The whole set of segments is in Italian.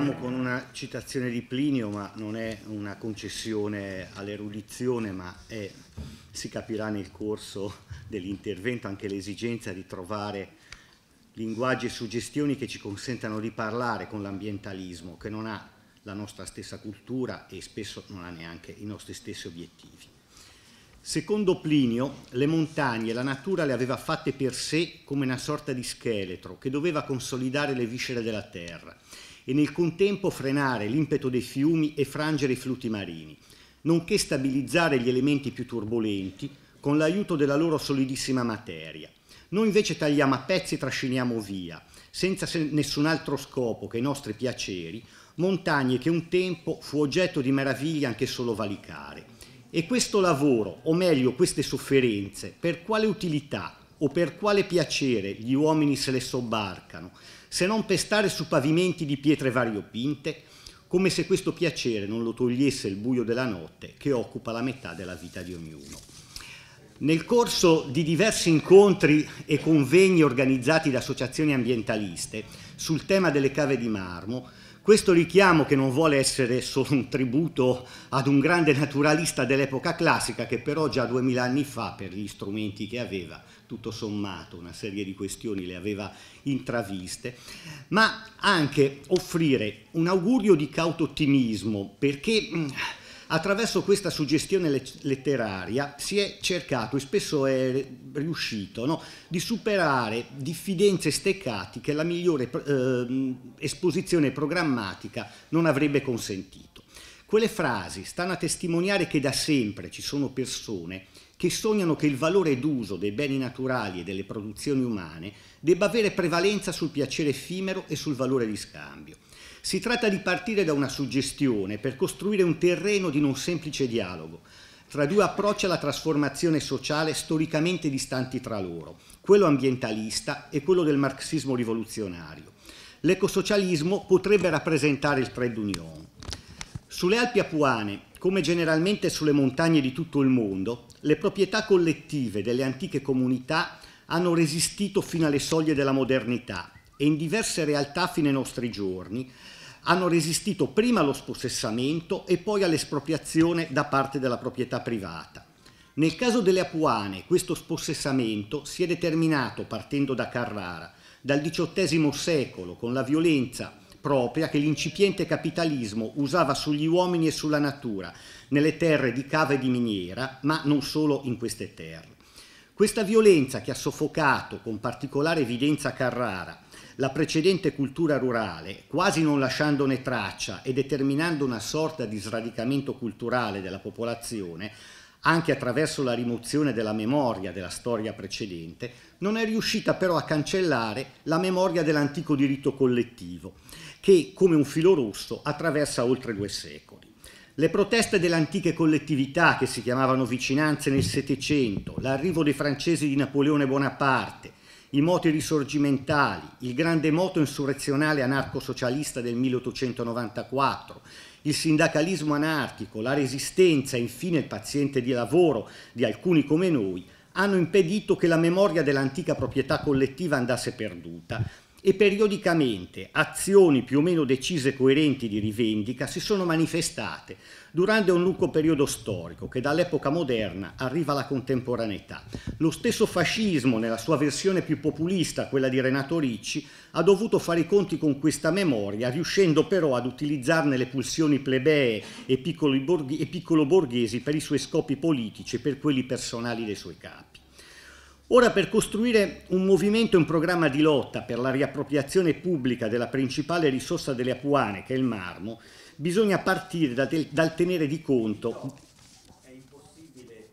partiamo con una citazione di Plinio, ma non è una concessione all'erudizione, ma è, si capirà nel corso dell'intervento anche l'esigenza di trovare linguaggi e suggestioni che ci consentano di parlare con l'ambientalismo, che non ha la nostra stessa cultura e spesso non ha neanche i nostri stessi obiettivi. Secondo Plinio, le montagne la natura le aveva fatte per sé come una sorta di scheletro che doveva consolidare le viscere della terra e nel contempo frenare l'impeto dei fiumi e frangere i flutti marini, nonché stabilizzare gli elementi più turbolenti con l'aiuto della loro solidissima materia. Noi invece tagliamo a pezzi e trasciniamo via, senza nessun altro scopo che i nostri piaceri, montagne che un tempo fu oggetto di meraviglia anche solo valicare. E questo lavoro, o meglio queste sofferenze, per quale utilità o per quale piacere gli uomini se le sobbarcano, se non per stare su pavimenti di pietre variopinte, come se questo piacere non lo togliesse il buio della notte che occupa la metà della vita di ognuno. Nel corso di diversi incontri e convegni organizzati da associazioni ambientaliste sul tema delle cave di marmo, questo richiamo che non vuole essere solo un tributo ad un grande naturalista dell'epoca classica che però già duemila anni fa per gli strumenti che aveva, tutto sommato una serie di questioni le aveva intraviste, ma anche offrire un augurio di cauto ottimismo perché mm, Attraverso questa suggestione letteraria si è cercato, e spesso è riuscito, no, di superare diffidenze steccati che la migliore eh, esposizione programmatica non avrebbe consentito. Quelle frasi stanno a testimoniare che da sempre ci sono persone che sognano che il valore d'uso dei beni naturali e delle produzioni umane debba avere prevalenza sul piacere effimero e sul valore di scambio. Si tratta di partire da una suggestione per costruire un terreno di non semplice dialogo tra due approcci alla trasformazione sociale storicamente distanti tra loro, quello ambientalista e quello del marxismo rivoluzionario. L'ecosocialismo potrebbe rappresentare il trade union. Sulle Alpi Apuane, come generalmente sulle montagne di tutto il mondo, le proprietà collettive delle antiche comunità hanno resistito fino alle soglie della modernità e in diverse realtà fino ai nostri giorni hanno resistito prima allo spossessamento e poi all'espropriazione da parte della proprietà privata. Nel caso delle Apuane questo spossessamento si è determinato, partendo da Carrara, dal XVIII secolo con la violenza propria che l'incipiente capitalismo usava sugli uomini e sulla natura, nelle terre di cava e di miniera, ma non solo in queste terre. Questa violenza che ha soffocato con particolare evidenza Carrara la precedente cultura rurale, quasi non lasciandone traccia e determinando una sorta di sradicamento culturale della popolazione, anche attraverso la rimozione della memoria della storia precedente, non è riuscita però a cancellare la memoria dell'antico diritto collettivo, che come un filo rosso attraversa oltre due secoli. Le proteste delle antiche collettività che si chiamavano vicinanze nel Settecento, l'arrivo dei francesi di Napoleone Bonaparte, i moti risorgimentali, il grande moto insurrezionale anarco-socialista del 1894, il sindacalismo anarchico, la resistenza e infine il paziente di lavoro di alcuni come noi hanno impedito che la memoria dell'antica proprietà collettiva andasse perduta e periodicamente azioni più o meno decise e coerenti di rivendica si sono manifestate durante un lungo periodo storico che dall'epoca moderna arriva alla contemporaneità. Lo stesso fascismo, nella sua versione più populista, quella di Renato Ricci, ha dovuto fare i conti con questa memoria, riuscendo però ad utilizzarne le pulsioni plebee e, piccolo borghesi per i suoi scopi politici e per quelli personali dei suoi capi. Ora per costruire un movimento e un programma di lotta per la riappropriazione pubblica della principale risorsa delle Apuane, che è il marmo, bisogna partire da te dal tenere di conto... No, è impossibile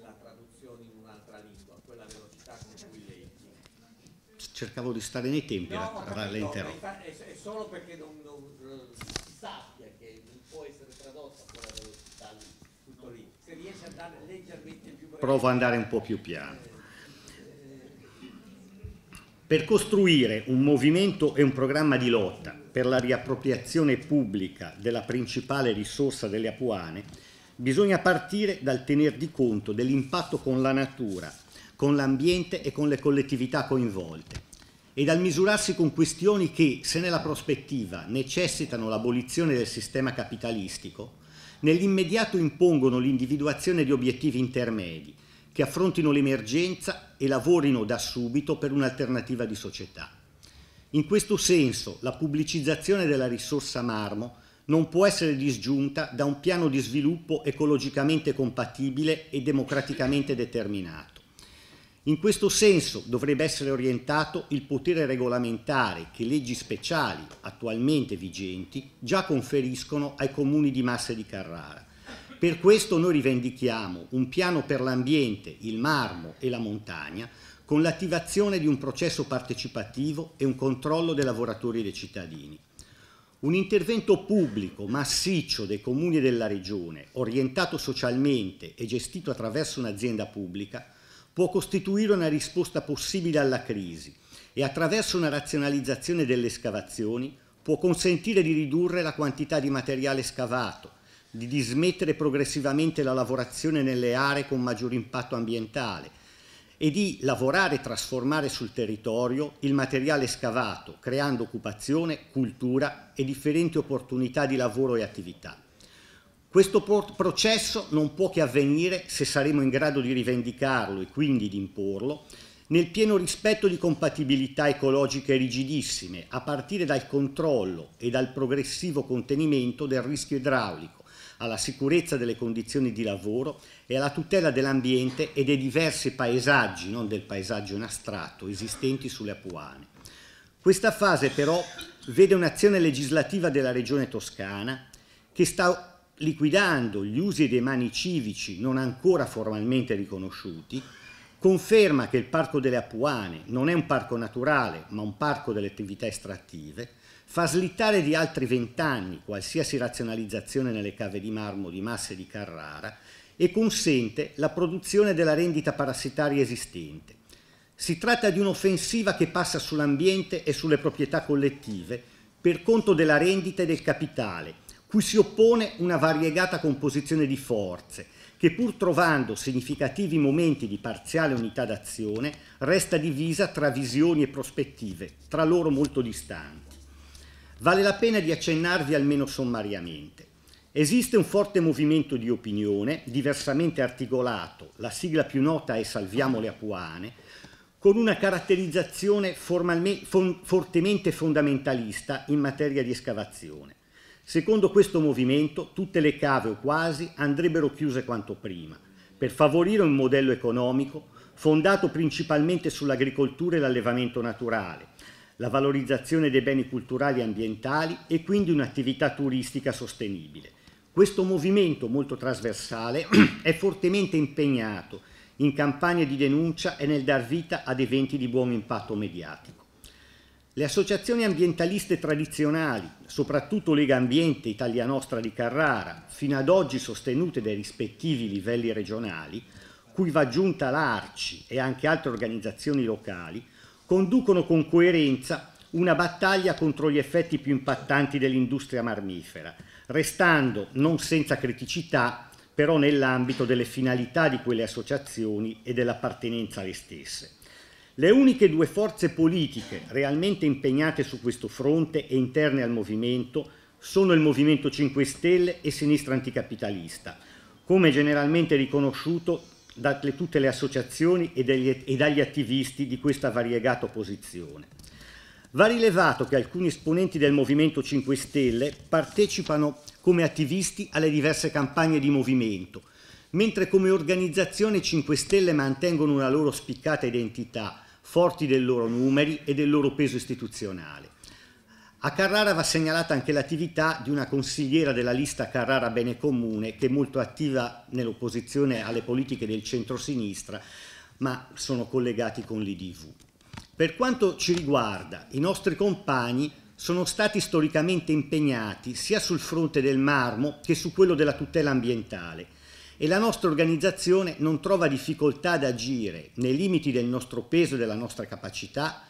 la traduzione in un'altra lingua, quella velocità con cui lei... Cercavo di stare nei tempi, no, rallenterò. No, è, è solo perché non, non eh, si sappia che non può essere tradotta quella velocità lì, tutto lì. Se riesce a andare leggermente più Provo ad andare un po' più piano. Eh, per costruire un movimento e un programma di lotta per la riappropriazione pubblica della principale risorsa delle Apuane, bisogna partire dal tener di conto dell'impatto con la natura, con l'ambiente e con le collettività coinvolte e dal misurarsi con questioni che, se nella prospettiva necessitano l'abolizione del sistema capitalistico, nell'immediato impongono l'individuazione di obiettivi intermedi che affrontino l'emergenza e lavorino da subito per un'alternativa di società. In questo senso la pubblicizzazione della risorsa marmo non può essere disgiunta da un piano di sviluppo ecologicamente compatibile e democraticamente determinato. In questo senso dovrebbe essere orientato il potere regolamentare che leggi speciali attualmente vigenti già conferiscono ai comuni di Massa e di Carrara. Per questo noi rivendichiamo un piano per l'ambiente, il marmo e la montagna con l'attivazione di un processo partecipativo e un controllo dei lavoratori e dei cittadini. Un intervento pubblico massiccio dei comuni e della regione, orientato socialmente e gestito attraverso un'azienda pubblica, può costituire una risposta possibile alla crisi e attraverso una razionalizzazione delle scavazioni può consentire di ridurre la quantità di materiale scavato, di dismettere progressivamente la lavorazione nelle aree con maggior impatto ambientale e di lavorare e trasformare sul territorio il materiale scavato, creando occupazione, cultura e differenti opportunità di lavoro e attività. Questo processo non può che avvenire se saremo in grado di rivendicarlo e quindi di imporlo nel pieno rispetto di compatibilità ecologiche rigidissime, a partire dal controllo e dal progressivo contenimento del rischio idraulico alla sicurezza delle condizioni di lavoro e alla tutela dell'ambiente e dei diversi paesaggi, non del paesaggio in astratto, esistenti sulle Apuane. Questa fase però vede un'azione legislativa della regione toscana che sta liquidando gli usi dei mani civici non ancora formalmente riconosciuti, conferma che il Parco delle Apuane non è un parco naturale ma un parco delle attività estrattive, fa slittare di altri vent'anni qualsiasi razionalizzazione nelle cave di marmo di masse di Carrara e consente la produzione della rendita parassitaria esistente. Si tratta di un'offensiva che passa sull'ambiente e sulle proprietà collettive per conto della rendita e del capitale, cui si oppone una variegata composizione di forze, che pur trovando significativi momenti di parziale unità d'azione, resta divisa tra visioni e prospettive, tra loro molto distanti vale la pena di accennarvi almeno sommariamente. Esiste un forte movimento di opinione, diversamente articolato, la sigla più nota è Salviamo le Apuane, con una caratterizzazione fon fortemente fondamentalista in materia di escavazione. Secondo questo movimento tutte le cave o quasi andrebbero chiuse quanto prima, per favorire un modello economico fondato principalmente sull'agricoltura e l'allevamento naturale, la valorizzazione dei beni culturali e ambientali e quindi un'attività turistica sostenibile. Questo movimento molto trasversale è fortemente impegnato in campagne di denuncia e nel dar vita ad eventi di buon impatto mediatico. Le associazioni ambientaliste tradizionali, soprattutto Lega Ambiente Italia Nostra di Carrara, fino ad oggi sostenute dai rispettivi livelli regionali, cui va aggiunta l'ARCI e anche altre organizzazioni locali, conducono con coerenza una battaglia contro gli effetti più impattanti dell'industria marmifera, restando, non senza criticità, però nell'ambito delle finalità di quelle associazioni e dell'appartenenza alle stesse. Le uniche due forze politiche realmente impegnate su questo fronte e interne al movimento sono il Movimento 5 Stelle e Sinistra Anticapitalista, come generalmente riconosciuto da tutte le associazioni e, degli, e dagli attivisti di questa variegata opposizione. Va rilevato che alcuni esponenti del Movimento 5 Stelle partecipano come attivisti alle diverse campagne di movimento, mentre come organizzazione 5 Stelle mantengono una loro spiccata identità, forti dei loro numeri e del loro peso istituzionale. A Carrara va segnalata anche l'attività di una consigliera della lista Carrara Bene Comune che è molto attiva nell'opposizione alle politiche del centro-sinistra ma sono collegati con l'IDV. Per quanto ci riguarda, i nostri compagni sono stati storicamente impegnati sia sul fronte del marmo che su quello della tutela ambientale e la nostra organizzazione non trova difficoltà ad agire nei limiti del nostro peso e della nostra capacità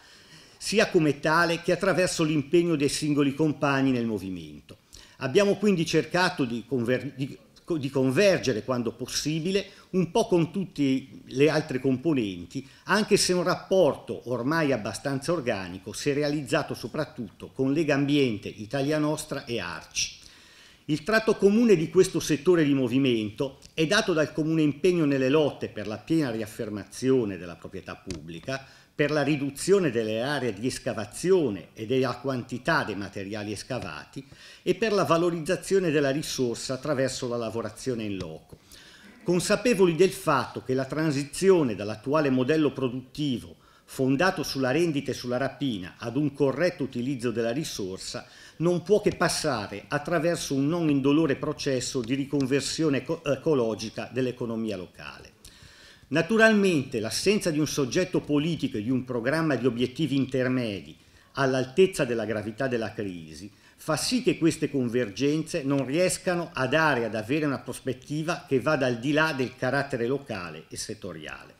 sia come tale che attraverso l'impegno dei singoli compagni nel movimento. Abbiamo quindi cercato di, conver di, di, convergere quando possibile un po' con tutte le altre componenti, anche se un rapporto ormai abbastanza organico si è realizzato soprattutto con Lega Ambiente, Italia Nostra e Arci. Il tratto comune di questo settore di movimento è dato dal comune impegno nelle lotte per la piena riaffermazione della proprietà pubblica, per la riduzione delle aree di escavazione e della quantità dei materiali escavati e per la valorizzazione della risorsa attraverso la lavorazione in loco. Consapevoli del fatto che la transizione dall'attuale modello produttivo fondato sulla rendita e sulla rapina ad un corretto utilizzo della risorsa non può che passare attraverso un non indolore processo di riconversione ecologica dell'economia locale. Naturalmente l'assenza di un soggetto politico e di un programma di obiettivi intermedi all'altezza della gravità della crisi fa sì che queste convergenze non riescano a dare, ad avere una prospettiva che vada al di là del carattere locale e settoriale.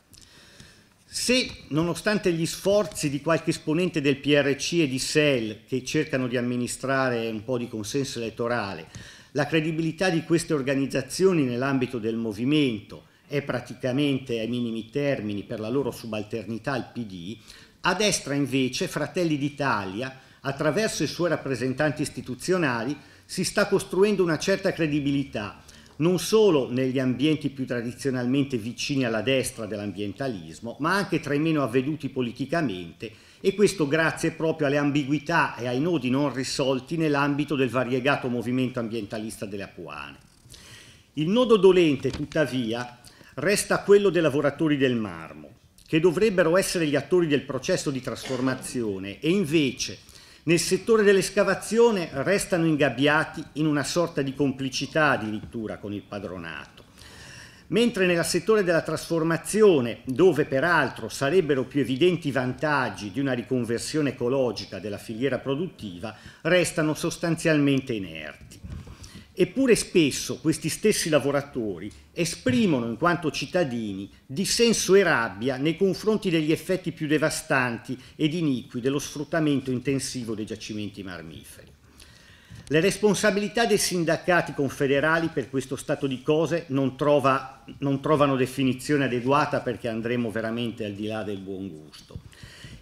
Se, nonostante gli sforzi di qualche esponente del PRC e di SEL che cercano di amministrare un po' di consenso elettorale, la credibilità di queste organizzazioni nell'ambito del movimento è praticamente ai minimi termini per la loro subalternità al PD, a destra invece Fratelli d'Italia, attraverso i suoi rappresentanti istituzionali, si sta costruendo una certa credibilità non solo negli ambienti più tradizionalmente vicini alla destra dell'ambientalismo, ma anche tra i meno avveduti politicamente e questo grazie proprio alle ambiguità e ai nodi non risolti nell'ambito del variegato movimento ambientalista delle Apuane. Il nodo dolente, tuttavia, resta quello dei lavoratori del marmo, che dovrebbero essere gli attori del processo di trasformazione e invece nel settore dell'escavazione restano ingabbiati in una sorta di complicità addirittura con il padronato. Mentre nel settore della trasformazione, dove peraltro sarebbero più evidenti i vantaggi di una riconversione ecologica della filiera produttiva, restano sostanzialmente inerti. Eppure spesso questi stessi lavoratori esprimono in quanto cittadini dissenso e rabbia nei confronti degli effetti più devastanti ed iniqui dello sfruttamento intensivo dei giacimenti marmiferi. Le responsabilità dei sindacati confederali per questo stato di cose non, trova, non, trovano definizione adeguata perché andremo veramente al di là del buon gusto.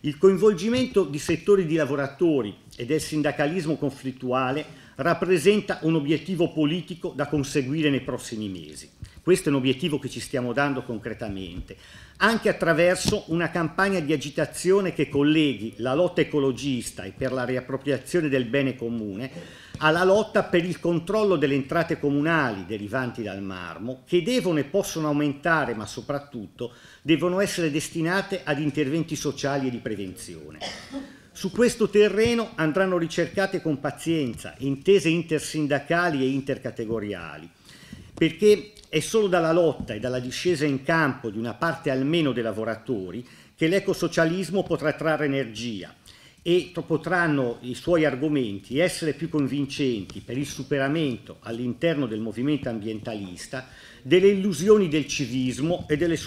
Il coinvolgimento di settori di lavoratori e del sindacalismo conflittuale rappresenta un obiettivo politico da conseguire nei prossimi mesi. Questo è un obiettivo che ci stiamo dando concretamente, anche attraverso una campagna di agitazione che colleghi la lotta ecologista e per la riappropriazione del bene comune alla lotta per il controllo delle entrate comunali derivanti dal marmo, che devono e possono aumentare, ma soprattutto devono essere destinate ad interventi sociali e di prevenzione. Su questo terreno andranno ricercate con pazienza intese intersindacali e intercategoriali, perché è solo dalla lotta e dalla discesa in campo di una parte almeno dei lavoratori che l'ecosocialismo potrà trarre energia e potranno i suoi argomenti essere più convincenti per il superamento all'interno del movimento ambientalista delle illusioni del civismo e delle,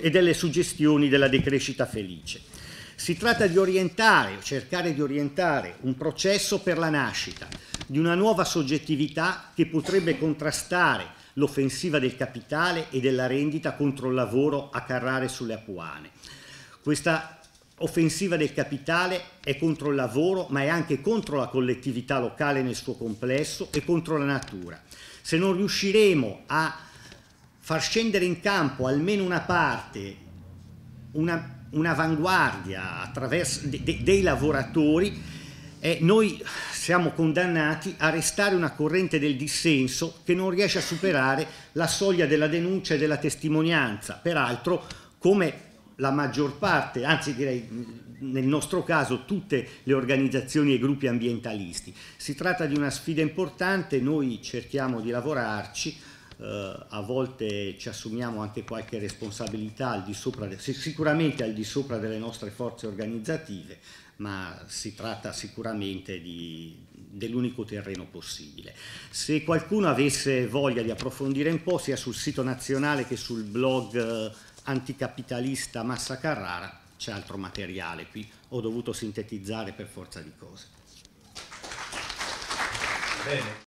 e delle suggestioni della decrescita felice. Si tratta di orientare, cercare di orientare un processo per la nascita di una nuova soggettività che potrebbe contrastare l'offensiva del capitale e della rendita contro il lavoro a carrare sulle apuane. Questa offensiva del capitale è contro il lavoro, ma è anche contro la collettività locale nel suo complesso e contro la natura. Se non riusciremo a far scendere in campo almeno una parte, una un'avanguardia attraverso de, de, dei lavoratori, eh, noi siamo condannati a restare una corrente del dissenso che non riesce a superare la soglia della denuncia e della testimonianza. Peraltro, come la maggior parte, anzi direi nel nostro caso tutte le organizzazioni e gruppi ambientalisti. Si tratta di una sfida importante, noi cerchiamo di lavorarci, eh, a volte ci assumiamo anche qualche responsabilità al di sopra, sicuramente al di sopra delle nostre forze organizzative, ma si tratta sicuramente dell'unico terreno possibile. Se qualcuno avesse voglia di approfondire un po', sia sul sito nazionale che sul blog eh, anticapitalista Massa Carrara, c'è altro materiale qui, ho dovuto sintetizzare per forza di cose. Bene.